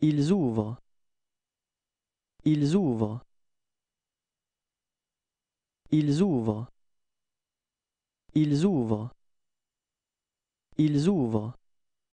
Ils ouvrent. Ils ouvrent. Ils ouvrent. Ils ouvrent. Ils ouvrent.